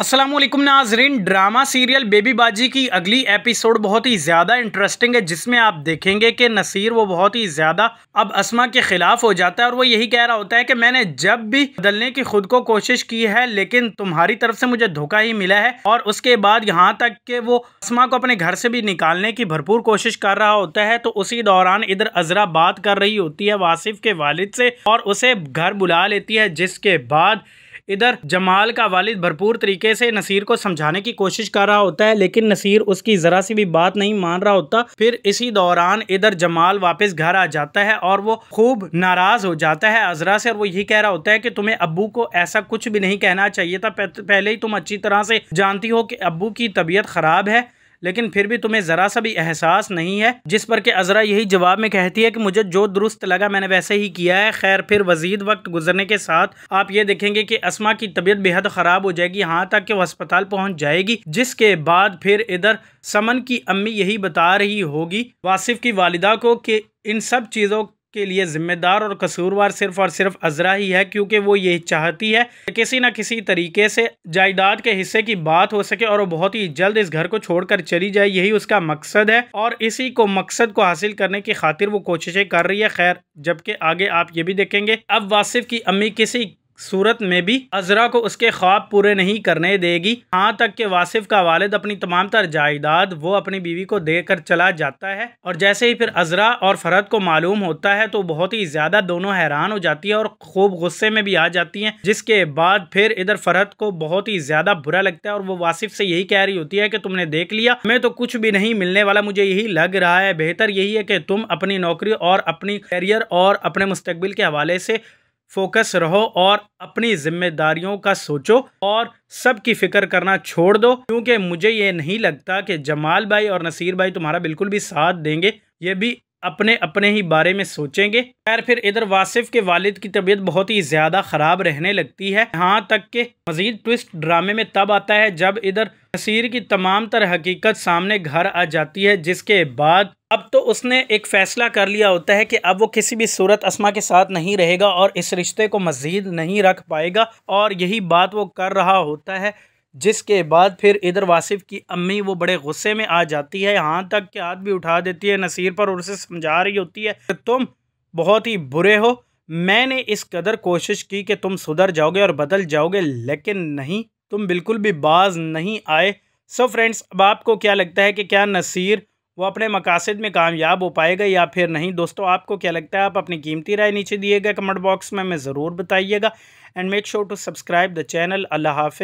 असलम नाजरीन drama serial baby बाजी की अगली एपिसोड बहुत ही ज़्यादा इंटरेस्टिंग है जिसमें आप देखेंगे कि नसीर वो बहुत ही ज़्यादा अब असमा के ख़िलाफ़ हो जाता है और वो यही कह रहा होता है कि मैंने जब भी बदलने की खुद को कोशिश की है लेकिन तुम्हारी तरफ से मुझे धोखा ही मिला है और उसके बाद यहाँ तक कि वो असमा को अपने घर से भी निकालने की भरपूर कोशिश कर रहा होता है तो उसी दौरान इधर अजरा बात कर रही होती है वासिफ के वालिद से और उसे घर बुला लेती है जिसके बाद इधर जमाल का वालिद भरपूर तरीके से नसीर को समझाने की कोशिश कर रहा होता है लेकिन नसीर उसकी ज़रा सी भी बात नहीं मान रहा होता फिर इसी दौरान इधर जमाल वापस घर आ जाता है और वो खूब नाराज़ हो जाता है अजरा से और वो यही कह रहा होता है कि तुम्हें अबू को ऐसा कुछ भी नहीं कहना चाहिए था पहले ही तुम अच्छी तरह से जानती हो कि अबू की तबीयत ख़राब है लेकिन फिर भी तुम्हें ज़रा सा भी एहसास नहीं है जिस पर के अजरा यही जवाब में कहती है कि मुझे जो दुरुस्त लगा मैंने वैसे ही किया है खैर फिर वजीद वक्त गुजरने के साथ आप ये देखेंगे कि असमा की तबीयत बेहद ख़राब हो जाएगी यहाँ तक कि वो अस्पताल पहुँच जाएगी जिसके बाद फिर इधर समन की अम्मी यही बता रही होगी वासिफ की वालिदा को कि इन सब चीज़ों के लिए ज़िम्मेदार और कसूरवार सिर्फ और सिर्फ अजरा ही है क्योंकि वो ये चाहती है कि किसी न किसी तरीके से जायदाद के हिस्से की बात हो सके और वो बहुत ही जल्द इस घर को छोड़कर चली जाए यही उसका मकसद है और इसी को मकसद को हासिल करने की खातिर वो कोशिशें कर रही है खैर जबकि आगे आप ये भी देखेंगे अब वासिफ की अम्मी किसी सूरत में भी अजरा को उसके ख्वाब पूरे नहीं करने देगी यहाँ तक के वासिफ का वालिद अपनी तमाम तर जायदाद वो अपनी बीवी को देकर चला जाता है और जैसे ही फिर अजरा और फरहद को मालूम होता है तो बहुत ही ज्यादा दोनों हैरान हो जाती है और खूब गुस्से में भी आ जाती है जिसके बाद फिर इधर फरहद को बहुत ही ज्यादा बुरा लगता है और वो वासिफ से यही कह रही होती है की तुमने देख लिया मैं तो कुछ भी नहीं मिलने वाला मुझे यही लग रहा है बेहतर यही है की तुम अपनी नौकरी और अपनी करियर और अपने मुस्तबिल के हवाले से फोकस रहो और अपनी जिम्मेदारियों का सोचो और सब की फिक्र करना छोड़ दो क्योंकि मुझे ये नहीं लगता कि जमाल भाई और नसीर भाई तुम्हारा बिल्कुल भी साथ देंगे ये भी अपने अपने ही बारे में सोचेंगे खैर फिर इधर वासिफ के वालिद की तबीयत बहुत ही ज़्यादा ख़राब रहने लगती है यहाँ तक के मज़ीद ट्विस्ट ड्रामे में तब आता है जब इधर नसीर की तमाम तर हकीकत सामने घर आ जाती है जिसके बाद अब तो उसने एक फ़ैसला कर लिया होता है कि अब वो किसी भी सूरत असमा के साथ नहीं रहेगा और इस रिश्ते को मज़ीद नहीं रख पाएगा और यही बात वो कर रहा होता है जिसके बाद फिर इधर वासिफ़ की अम्मी वो बड़े गुस्से में आ जाती है यहाँ तक कि हाथ भी उठा देती है नसीर पर और उसे समझा रही होती है कि तुम बहुत ही बुरे हो मैंने इस कदर कोशिश की कि तुम सुधर जाओगे और बदल जाओगे लेकिन नहीं तुम बिल्कुल भी बाज नहीं आए सो फ्रेंड्स अब आपको क्या लगता है कि क्या नसीर वो अपने मकासद में कामयाब हो पाएगा या फिर नहीं दोस्तों आपको क्या लगता है आप अपनी कीमती राय नीचे दिएगा कमेंट बॉक्स में हमें ज़रूर बताइएगा and make sure to subscribe the channel अल्लाह हाफि